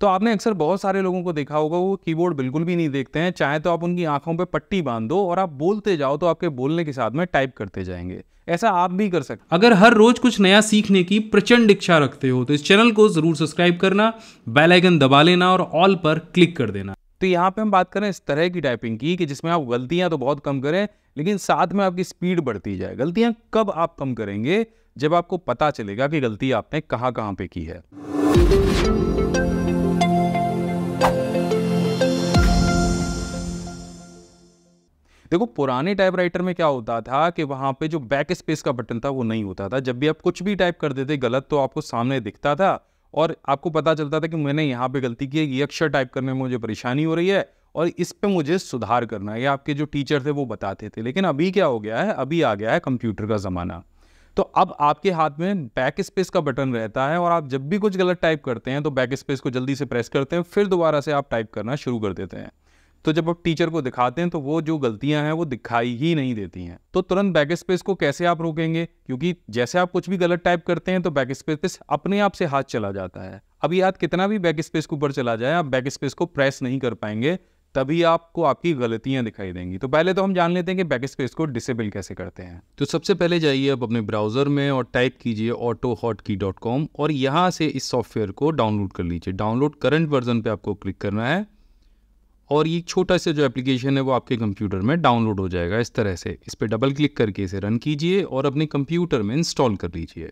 तो आपने अक्सर बहुत सारे लोगों को देखा होगा वो कीबोर्ड बिल्कुल भी नहीं देखते हैं चाहे तो आप उनकी आंखों पर पट्टी बांध दो और आप बोलते जाओ तो आपके बोलने के साथ में टाइप करते जाएंगे ऐसा आप भी कर सकते अगर हर रोज कुछ नया सीखने की प्रचंड इच्छा रखते हो तो इस चैनल को जरूर सब्सक्राइब करना बेलाइकन दबा लेना और ऑल पर क्लिक कर देना तो यहाँ पे हम बात करें इस तरह की टाइपिंग की कि जिसमें आप गलतियां तो बहुत कम करें लेकिन साथ में आपकी स्पीड बढ़ती जाए गलतियां कब आप कम करेंगे जब आपको पता चलेगा कि गलती आपने कहाँ कहाँ पे की है देखो पुराने टाइपराइटर में क्या होता था कि वहाँ पे जो बैक स्पेस का बटन था वो नहीं होता था जब भी आप कुछ भी टाइप कर देते गलत तो आपको सामने दिखता था और आपको पता चलता था कि मैंने यहाँ पे गलती की है ये अक्षर टाइप करने में मुझे परेशानी हो रही है और इस पे मुझे सुधार करना है ये आपके जो टीचर थे वो बताते थे लेकिन अभी क्या हो गया है अभी आ गया है कंप्यूटर का ज़माना तो अब आपके हाथ में बैक स्पेस का बटन रहता है और आप जब भी कुछ गलत टाइप करते हैं तो बैक स्पेस को जल्दी से प्रेस करते हैं फिर दोबारा से आप टाइप करना शुरू कर देते हैं तो जब आप टीचर को दिखाते हैं तो वो जो गलतियां हैं वो दिखाई ही नहीं देती हैं तो तुरंत बैक स्पेस को कैसे आप रोकेंगे क्योंकि जैसे आप कुछ भी गलत टाइप करते हैं तो बैक स्पेस अपने आप से हाथ चला जाता है अभी याद कितना भी बैक स्पेस के ऊपर चला जाए आप बैक स्पेस को प्रेस नहीं कर पाएंगे तभी आपको आपकी गलतियां दिखाई देंगी तो पहले तो हम जान लेते हैं कि बैक स्पेस को डिसेबल कैसे करते हैं तो सबसे पहले जाइए आप अपने ब्राउज़र में और टाइप कीजिए ऑटो डॉट कॉम और यहाँ से इस सॉफ्टवेयर को डाउनलोड कर लीजिए डाउनलोड करंट वर्जन पे आपको क्लिक करना है और ये छोटा सा जो एप्लीकेशन है वो आपके कंप्यूटर में डाउनलोड हो जाएगा इस तरह से इस पर डबल क्लिक करके इसे रन कीजिए और अपने कंप्यूटर में इंस्टॉल कर लीजिए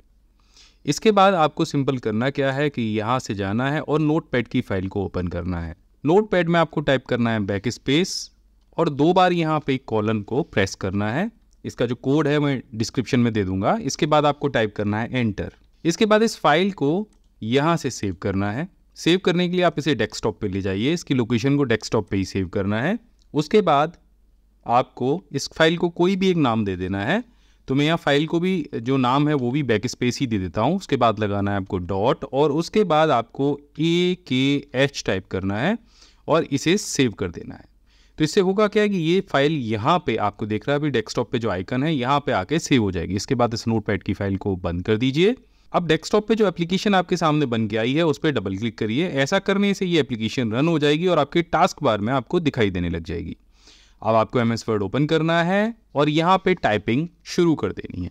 इसके बाद आपको सिंपल करना क्या है कि यहाँ से जाना है और नोट की फ़ाइल को ओपन करना है नोट में आपको टाइप करना है बैक स्पेस और दो बार यहाँ पे कॉलन को प्रेस करना है इसका जो कोड है मैं डिस्क्रिप्शन में दे दूंगा इसके बाद आपको टाइप करना है एंटर इसके बाद इस फाइल को यहाँ से सेव करना है सेव करने के लिए आप इसे डेस्कटॉप पे ले जाइए इसकी लोकेशन को डेस्कटॉप पे ही सेव करना है उसके बाद आपको इस फाइल को कोई भी एक नाम दे देना है तो मैं यहाँ फाइल को भी जो नाम है वो भी बैक स्पेस ही दे देता हूँ उसके बाद लगाना है आपको डॉट और उसके बाद आपको ए के एच टाइप करना है और इसे सेव कर देना है तो इससे होगा क्या है कि ये फाइल यहाँ पे आपको देख रहा है अभी डेस्कटॉप पे जो आइकन है यहाँ पे आके सेव हो जाएगी इसके बाद इस नोट की फाइल को बंद कर दीजिए अब डेस्कटॉप पे जो एप्लीकेशन आपके सामने बन के आई है उस पर डबल क्लिक करिए ऐसा करने से ये एप्लीकेशन रन हो जाएगी और आपके टास्क बार में आपको दिखाई देने लग जाएगी अब आपको एम एस वर्ड ओपन करना है और यहाँ पे टाइपिंग शुरू कर देनी है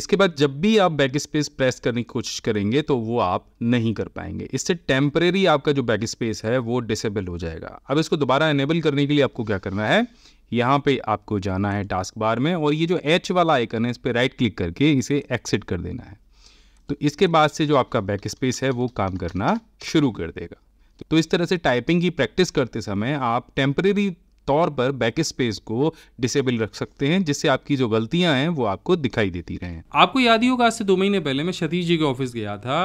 इसके बाद जब भी आप बैक स्पेस प्रेस करने की कोशिश करेंगे तो वो आप नहीं कर पाएंगे इससे टेम्परेरी आपका जो बैक स्पेस है वो डिसेबल हो जाएगा अब इसको दोबारा एनेबल करने के लिए आपको क्या करना है यहाँ पे आपको जाना है टास्क बार में और ये जो एच वाला आइकन है इस पर राइट क्लिक करके इसे एक्सिट कर देना है तो इसके बाद से जो आपका बैक स्पेस है वो काम करना शुरू कर देगा तो इस तरह से टाइपिंग की प्रैक्टिस करते समय आप टेम्परेरी तौर पर बैक स्पेस को डिसेबल रख सकते हैं जिससे आपकी जो गलतियां हैं वो आपको दिखाई देती रहें आपको याद ही होगा आज से दो महीने पहले मैं सतीश जी के ऑफिस गया था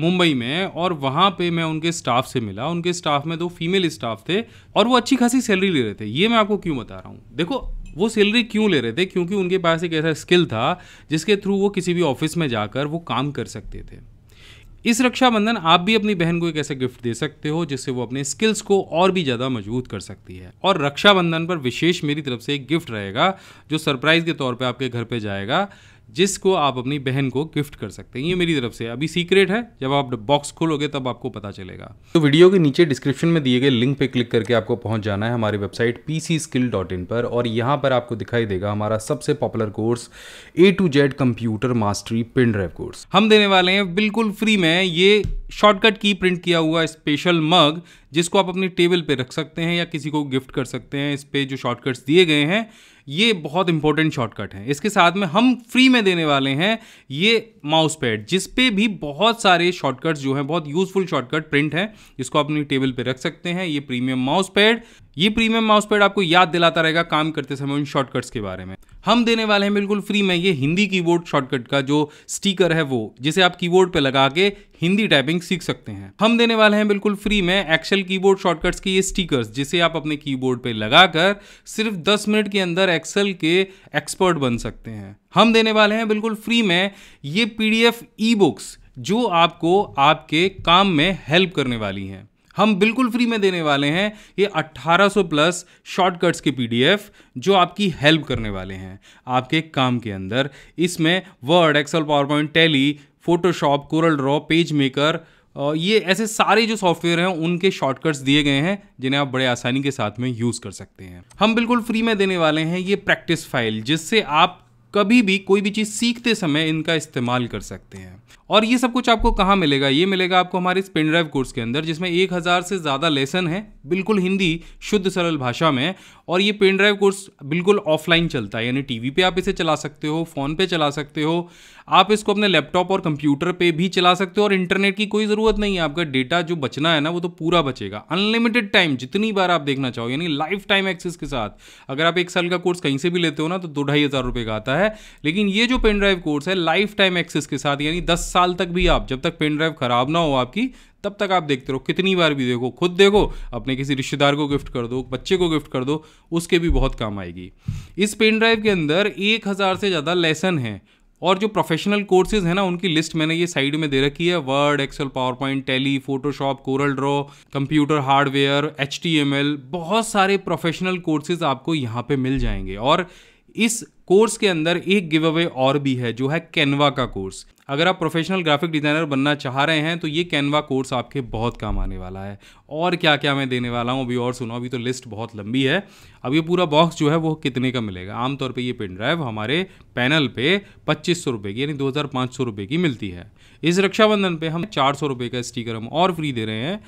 मुंबई में और वहाँ पे मैं उनके स्टाफ से मिला उनके स्टाफ में दो फीमेल स्टाफ थे और वो अच्छी खासी सैलरी ले रहे थे ये मैं आपको क्यों बता रहा हूँ देखो वो सैलरी क्यों ले रहे थे क्योंकि उनके पास एक ऐसा स्किल था जिसके थ्रू वो किसी भी ऑफिस में जाकर वो काम कर सकते थे इस रक्षाबंधन आप भी अपनी बहन को एक ऐसा गिफ्ट दे सकते हो जिससे वो अपने स्किल्स को और भी ज़्यादा मजबूत कर सकती है और रक्षाबंधन पर विशेष मेरी तरफ से एक गिफ्ट रहेगा जो सरप्राइज़ के तौर पे आपके घर पे जाएगा जिसको आप अपनी बहन को गिफ्ट कर सकते हैं ये मेरी तरफ से अभी सीक्रेट है जब आप बॉक्स खोलोगे तब आपको पता चलेगा तो वीडियो के नीचे डिस्क्रिप्शन में दिए गए लिंक पे क्लिक करके आपको पहुंच जाना है हमारी वेबसाइट पी पर और यहाँ पर आपको दिखाई देगा हमारा सबसे popular course A to Z computer mastery pen drive course हम देने वाले हैं बिल्कुल फ्री में ये शॉर्टकट की प्रिंट किया हुआ स्पेशल मग जिसको आप अपनी टेबल पर रख सकते हैं या किसी को गिफ्ट कर सकते हैं इस पर जो शॉर्टकट्स दिए गए हैं ये बहुत इंपॉर्टेंट शॉर्टकट है इसके साथ में हम फ्री में देने वाले हैं ये माउस पैड जिस पे भी बहुत सारे शॉर्टकट्स जो हैं बहुत यूजफुल शॉर्टकट प्रिंट हैं जिसको अपनी टेबल पे रख सकते हैं ये प्रीमियम माउस पैड ये प्रीमियम माउस पैड आपको याद दिलाता रहेगा काम करते समय उन शॉर्टकट्स के बारे में हम देने वाले हैं बिल्कुल फ्री में ये हिंदी कीबोर्ड शॉर्टकट का जो स्टिकर है वो जिसे आप कीबोर्ड पे लगा के हिंदी टाइपिंग सीख सकते हैं हम देने वाले हैं बिल्कुल फ्री में एक्सेल कीबोर्ड शॉर्टकट्स के ये स्टिकर्स जिसे आप अपने कीबोर्ड पे लगाकर सिर्फ 10 मिनट के अंदर एक्सेल के एक्सपर्ट बन सकते हैं हम देने वाले हैं बिल्कुल फ्री में ये पीडीएफ ई बुक्स जो आपको आपके काम में हेल्प करने वाली हैं हम बिल्कुल फ्री में देने वाले हैं ये 1800 प्लस शॉर्टकट्स के पीडीएफ जो आपकी हेल्प करने वाले हैं आपके काम के अंदर इसमें Word Excel power point Tally Photoshop coral CorelDRAW PageMaker ये ऐसे सारे जो सॉफ्टवेयर हैं उनके शॉर्टकट्स दिए गए हैं जिन्हें आप बड़े आसानी के साथ में यूज़ कर सकते हैं हम बिल्कुल फ्री में देने वाले हैं ये प्रैक्टिस फाइल जिससे आप कभी भी कोई भी चीज़ सीखते समय इनका इस्तेमाल कर सकते हैं और ये सब कुछ आपको कहाँ मिलेगा ये मिलेगा आपको हमारे इस पेनड्राइव कोर्स के अंदर जिसमें एक हज़ार से ज़्यादा लेसन है बिल्कुल हिंदी शुद्ध सरल भाषा में और ये पेनड्राइव कोर्स बिल्कुल ऑफलाइन चलता है यानी टीवी पे आप इसे चला सकते हो फ़ोन पे चला सकते हो आप इसको अपने लैपटॉप और कंप्यूटर पे भी चला सकते हो और इंटरनेट की कोई ज़रूरत नहीं है आपका डेटा जो बचना है ना वो तो पूरा बचेगा अनलिमिटेड टाइम जितनी बार आप देखना चाहो यानी लाइफ टाइम एक्सेस के साथ अगर आप एक साल का कोर्स कहीं से भी लेते हो ना तो दो ढाई हज़ार रुपये का आता है लेकिन ये जो पेन ड्राइव कोर्स है लाइफ टाइम एक्सेस के साथ यानी दस साल तक भी आप जब तक पेन ड्राइव खराब ना हो आपकी तब तक आप देखते रहो कितनी बार भी देखो खुद देखो अपने किसी रिश्तेदार को गिफ्ट कर दो बच्चे को गिफ्ट कर दो उसके भी बहुत काम आएगी इस पेन ड्राइव के अंदर एक हज़ार से ज़्यादा लेसन है और जो प्रोफेशनल कोर्सेज हैं ना उनकी लिस्ट मैंने ये साइड में दे रखी है Word Excel power point Tally Photoshop coral Draw computer hardware H बहुत सारे प्रोफेशनल कोर्सेज आपको यहाँ पे मिल जाएंगे और इस कोर्स के अंदर एक गिव अवे और भी है जो है कैनवा का कोर्स अगर आप प्रोफेशनल ग्राफिक डिज़ाइनर बनना चाह रहे हैं तो ये कैनवा कोर्स आपके बहुत काम आने वाला है और क्या क्या मैं देने वाला हूँ अभी और सुनो अभी तो लिस्ट बहुत लंबी है अब ये पूरा बॉक्स जो है वो कितने का मिलेगा आमतौर पे ये पेन ड्राइव हमारे पैनल पे पच्चीस सौ रुपये की यानी दो हज़ार पाँच सौ रुपये की मिलती है इस रक्षाबंधन पे हम चार सौ रुपये का स्टीकर हम और फ्री दे रहे हैं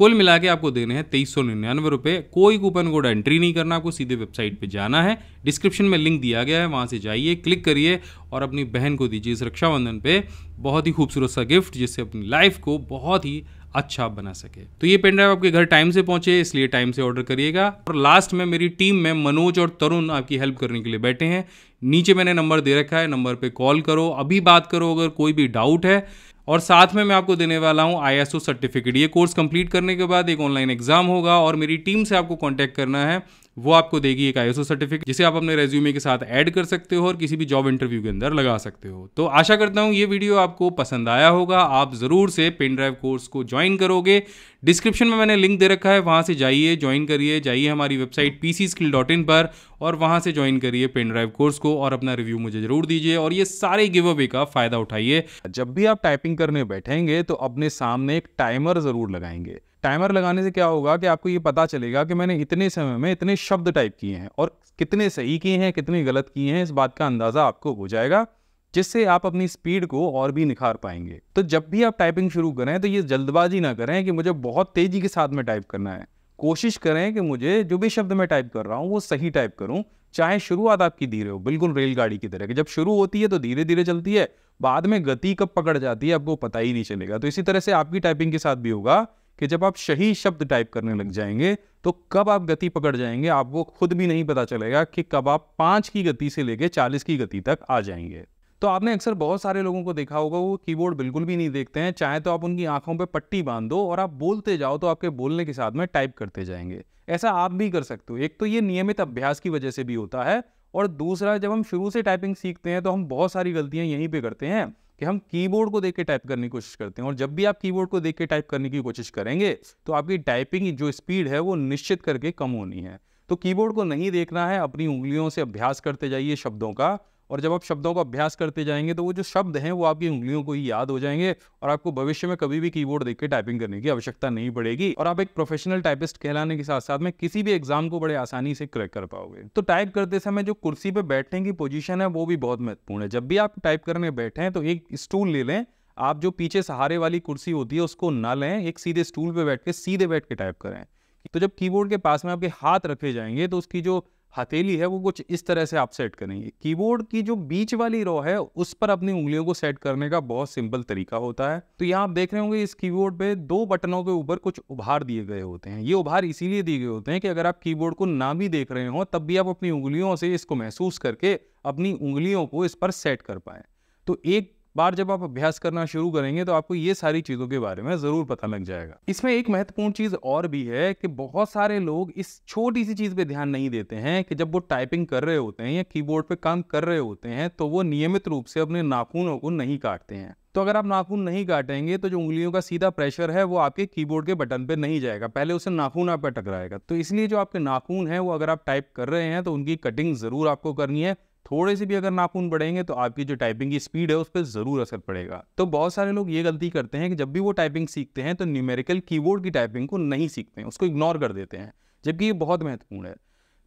कुल मिला के आपको देने हैं तेईस सौ निन्यानवे रुपये कोई कूपन कोड एंट्री नहीं करना आपको सीधे वेबसाइट पे जाना है डिस्क्रिप्शन में लिंक दिया गया है वहाँ से जाइए क्लिक करिए और अपनी बहन को दीजिए इस रक्षाबंधन पे बहुत ही खूबसूरत सा गिफ्ट जिससे अपनी लाइफ को बहुत ही अच्छा बना सके तो ये पेन ड्राइव आपके घर टाइम से पहुंचे इसलिए टाइम से ऑर्डर करिएगा और लास्ट में मेरी टीम में मनोज और तरुण आपकी हेल्प करने के लिए बैठे हैं नीचे मैंने नंबर दे रखा है नंबर पे कॉल करो अभी बात करो अगर कोई भी डाउट है और साथ में मैं आपको देने वाला हूँ आई सर्टिफिकेट ये कोर्स कंप्लीट करने के बाद एक ऑनलाइन एग्जाम होगा और मेरी टीम से आपको कॉन्टैक्ट करना है वो आपको देगी एक आईएसओ सर्टिफिकेट जिसे आप अपने रेज्यूमे के साथ ऐड कर सकते हो और किसी भी जॉब इंटरव्यू के अंदर लगा सकते हो तो आशा करता हूँ ये वीडियो आपको पसंद आया होगा आप ज़रूर से पेन ड्राइव कोर्स को ज्वाइन करोगे डिस्क्रिप्शन में मैंने लिंक दे रखा है वहाँ से जाइए ज्वाइन करिए जाइए हमारी वेबसाइट पी पर और वहाँ से ज्वाइन करिए पेन ड्राइव कोर्स को और अपना रिव्यू मुझे ज़रूर दीजिए और ये सारे गिव अवे का फ़ायदा उठाइए जब भी आप टाइपिंग करने बैठेंगे तो अपने सामने एक टाइमर ज़रूर लगाएंगे टाइमर लगाने से क्या होगा कि आपको ये पता चलेगा कि मैंने इतने समय में इतने शब्द टाइप किए हैं और कितने सही किए हैं कितने गलत किए हैं इस बात का अंदाज़ा आपको हो जाएगा जिससे आप अपनी स्पीड को और भी निखार पाएंगे तो जब भी आप टाइपिंग शुरू करें तो ये जल्दबाजी ना करें कि मुझे बहुत तेज़ी के साथ में टाइप करना है कोशिश करें कि मुझे जो भी शब्द मैं टाइप कर रहा हूँ वो सही टाइप करूँ चाहे शुरुआत आपकी धीरे हो बिल्कुल रेलगाड़ी की तरह कि जब शुरू होती है तो धीरे धीरे चलती है बाद में गति कब पकड़ जाती है आपको पता ही नहीं चलेगा तो इसी तरह से आपकी टाइपिंग के साथ भी होगा कि जब आप सही शब्द टाइप करने लग जाएंगे तो कब आप गति पकड़ जाएंगे आपको खुद भी नहीं पता चलेगा कि कब आप पांच की गति से लेके चालीस की गति तक आ जाएंगे तो आपने अक्सर बहुत सारे लोगों को देखा होगा वो कीबोर्ड बिल्कुल भी नहीं देखते हैं चाहे तो आप उनकी आंखों पे पट्टी बांध दो और आप बोलते जाओ तो आपके बोलने के साथ में टाइप करते जाएंगे ऐसा आप भी कर सकते हो एक तो ये नियमित अभ्यास की वजह से भी होता है और दूसरा जब हम शुरू से टाइपिंग सीखते हैं तो हम बहुत सारी गलतियाँ यहीं पर करते हैं कि हम कीबोर्ड को देख के टाइप करने की कोशिश करते हैं और जब भी आप कीबोर्ड को देख के टाइप करने की कोशिश करेंगे तो आपकी टाइपिंग जो स्पीड है वो निश्चित करके कम होनी है तो कीबोर्ड को नहीं देखना है अपनी उंगलियों से अभ्यास करते जाइए शब्दों का और जब आप शब्दों का अभ्यास करते जाएंगे तो वो जो शब्द हैं वो आपकी उंगलियों को ही याद हो जाएंगे और आपको भविष्य में कभी भी कीबोर्ड देख के टाइपिंग करने की आवश्यकता नहीं पड़ेगी और आप एक प्रोफेशनल टाइपिस्ट कहलाने के साथ साथ में किसी भी एग्जाम को बड़े आसानी से क्रैक कर पाओगे तो टाइप करते समय जो कुर्सी पर बैठने की पोजिशन है वो भी बहुत महत्वपूर्ण है जब भी आप टाइप करने बैठे तो एक स्टूल ले लें आप जो पीछे सहारे वाली कुर्सी होती है उसको ना लें एक सीधे स्टूल पर बैठ के सीधे बैठ के टाइप करें तो जब कीबोर्ड के पास में आपके हाथ रखे जाएंगे तो उसकी जो हथेली है वो कुछ इस तरह से आप सेट करेंगे कीबोर्ड की जो बीच वाली रो है उस पर अपनी उंगलियों को सेट करने का बहुत सिंपल तरीका होता है तो यहाँ आप देख रहे होंगे इस कीबोर्ड पे दो बटनों के ऊपर कुछ उभार दिए गए होते हैं ये उभार इसीलिए दिए गए होते हैं कि अगर आप कीबोर्ड को ना भी देख रहे हो तब भी आप अपनी उंगलियों से इसको महसूस करके अपनी उंगलियों को इस पर सेट कर पाए तो एक बार जब आप अभ्यास करना शुरू करेंगे तो आपको ये सारी चीज़ों के बारे में ज़रूर पता लग जाएगा इसमें एक महत्वपूर्ण चीज़ और भी है कि बहुत सारे लोग इस छोटी सी चीज़ पे ध्यान नहीं देते हैं कि जब वो टाइपिंग कर रहे होते हैं या कीबोर्ड पे काम कर रहे होते हैं तो वो नियमित रूप से अपने नाखूनों को नहीं काटते हैं तो अगर आप नाखून नहीं काटेंगे तो जो उंगलियों का सीधा प्रेशर है वो आपके कीबोर्ड के बटन पे नहीं जाएगा पहले उसे नाखून आप पे टकराएगा तो इसलिए जो आपके नाखून है वो अगर आप टाइप कर रहे हैं तो उनकी कटिंग ज़रूर आपको करनी है थोड़े से भी अगर नाखून बढ़ेंगे तो आपकी जो टाइपिंग की स्पीड है उस पर ज़रूर असर पड़ेगा तो बहुत सारे लोग ये गलती करते हैं कि जब भी वो टाइपिंग सीखते हैं तो न्यूमेरिकल कीबोर्ड की टाइपिंग को नहीं सीखते हैं उसको इग्नोर कर देते हैं जबकि ये बहुत महत्वपूर्ण है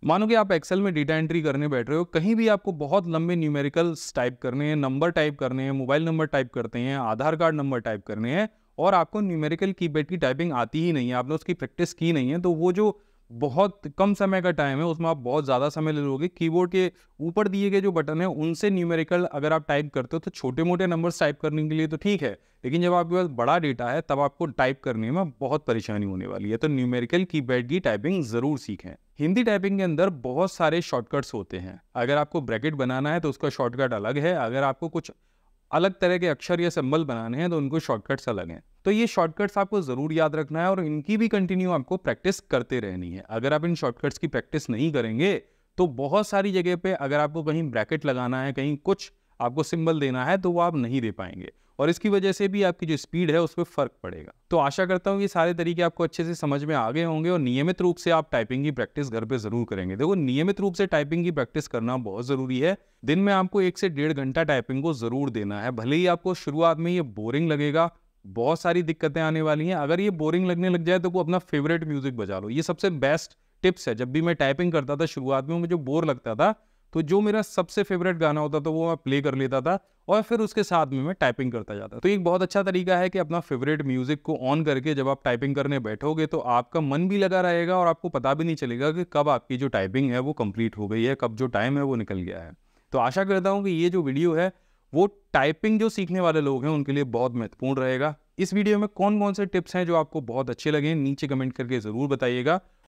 मानो कि आप एक्सेल में डेटा एंट्री करने बैठ रहे हो कहीं भी आपको बहुत लंबे न्यूमेरिकल्स टाइप करने हैं नंबर टाइप करने हैं मोबाइल नंबर टाइप करते हैं आधार कार्ड नंबर टाइप करने हैं और आपको न्यूमेरिकल कीपैड की टाइपिंग आती ही नहीं है आपने उसकी प्रैक्टिस की नहीं है तो वो जो बहुत कम समय का टाइम है उसमें आप बहुत ज़्यादा समय ले लोगे कीबोर्ड के ऊपर दिए गए जो बटन है उनसे न्यूमेरिकल अगर आप टाइप करते हो तो छोटे मोटे नंबर्स टाइप करने के लिए तो ठीक है लेकिन जब आपके पास बड़ा डेटा है तब आपको टाइप करने में बहुत परेशानी होने वाली है तो न्यूमेरिकल की की टाइपिंग ज़रूर सीखें हिंदी टाइपिंग के अंदर बहुत सारे शॉर्टकट्स होते हैं अगर आपको ब्रैकेट बनाना है तो उसका शॉर्टकट अलग है अगर आपको कुछ अलग तरह के अक्षर या सिंबल बनाने हैं तो उनको शॉर्टकट्स अलग हैं तो ये शॉर्टकट्स आपको ज़रूर याद रखना है और इनकी भी कंटिन्यू आपको प्रैक्टिस करते रहनी है अगर आप इन शॉर्टकट्स की प्रैक्टिस नहीं करेंगे तो बहुत सारी जगह पे अगर आपको कहीं ब्रैकेट लगाना है कहीं कुछ आपको सिंबल देना है तो वो आप नहीं दे पाएंगे और इसकी वजह से भी आपकी जो स्पीड है उस पर फ़र्क पड़ेगा तो आशा करता हूँ कि सारे तरीके आपको अच्छे से समझ में आ गए होंगे और नियमित रूप से आप टाइपिंग की प्रैक्टिस घर पे ज़रूर करेंगे देखो नियमित रूप से टाइपिंग की प्रैक्टिस करना बहुत ज़रूरी है दिन में आपको एक से डेढ़ घंटा टाइपिंग को ज़रूर देना है भले ही आपको शुरुआत में ये बोरिंग लगेगा बहुत सारी दिक्कतें आने वाली हैं अगर ये बोरिंग लगने लग जाए तो वो अपना फेवरेट म्यूजिक बजा लो ये सबसे बेस्ट टिप्स है जब भी मैं टाइपिंग करता था शुरुआत में मुझे बोर लगता था तो जो मेरा सबसे फेवरेट गाना होता था वो मैं प्ले कर लेता था और फिर उसके साथ में मैं टाइपिंग करता जाता तो एक बहुत अच्छा तरीका है कि अपना फेवरेट म्यूजिक को ऑन करके जब आप टाइपिंग करने बैठोगे तो आपका मन भी लगा रहेगा और आपको पता भी नहीं चलेगा कि कब आपकी जो टाइपिंग है वो कंप्लीट हो गई है कब जो टाइम है वो निकल गया है तो आशा करता हूँ कि ये जो वीडियो है वो टाइपिंग जो सीखने वाले लोग हैं उनके लिए बहुत महत्वपूर्ण रहेगा इस वीडियो में कौन कौन से टिप्स हैं जो आपको बहुत अच्छे लगे नीचे कमेंट करके ज़रूर बताइएगा